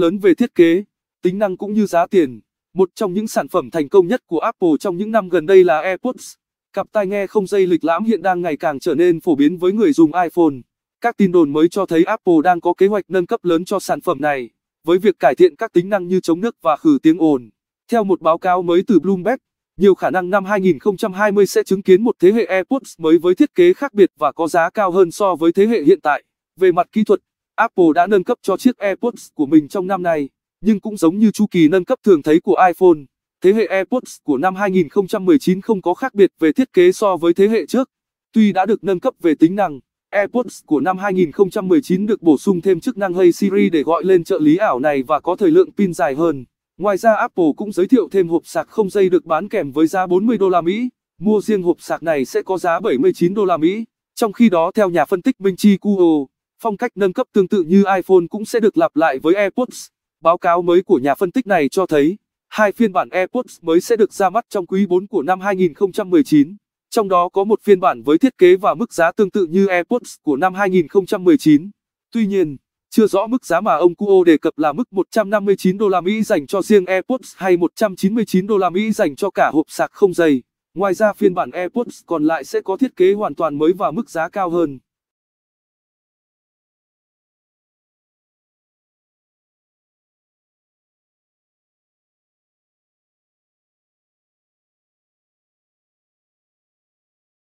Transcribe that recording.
lớn về thiết kế, tính năng cũng như giá tiền. Một trong những sản phẩm thành công nhất của Apple trong những năm gần đây là AirPods. Cặp tai nghe không dây lịch lãm hiện đang ngày càng trở nên phổ biến với người dùng iPhone. Các tin đồn mới cho thấy Apple đang có kế hoạch nâng cấp lớn cho sản phẩm này, với việc cải thiện các tính năng như chống nước và khử tiếng ồn. Theo một báo cáo mới từ Bloomberg, nhiều khả năng năm 2020 sẽ chứng kiến một thế hệ AirPods mới với thiết kế khác biệt và có giá cao hơn so với thế hệ hiện tại. Về mặt kỹ thuật, Apple đã nâng cấp cho chiếc AirPods của mình trong năm nay, nhưng cũng giống như chu kỳ nâng cấp thường thấy của iPhone, thế hệ AirPods của năm 2019 không có khác biệt về thiết kế so với thế hệ trước. Tuy đã được nâng cấp về tính năng, AirPods của năm 2019 được bổ sung thêm chức năng Hey Siri để gọi lên trợ lý ảo này và có thời lượng pin dài hơn. Ngoài ra Apple cũng giới thiệu thêm hộp sạc không dây được bán kèm với giá 40 đô la Mỹ. Mua riêng hộp sạc này sẽ có giá 79 đô la Mỹ. Trong khi đó theo nhà phân tích Minh Chi Kuo, Phong cách nâng cấp tương tự như iPhone cũng sẽ được lặp lại với AirPods. Báo cáo mới của nhà phân tích này cho thấy, hai phiên bản AirPods mới sẽ được ra mắt trong quý 4 của năm 2019. Trong đó có một phiên bản với thiết kế và mức giá tương tự như AirPods của năm 2019. Tuy nhiên, chưa rõ mức giá mà ông Kuo đề cập là mức 159 đô la Mỹ dành cho riêng AirPods hay 199 đô la Mỹ dành cho cả hộp sạc không dây. Ngoài ra phiên bản AirPods còn lại sẽ có thiết kế hoàn toàn mới và mức giá cao hơn.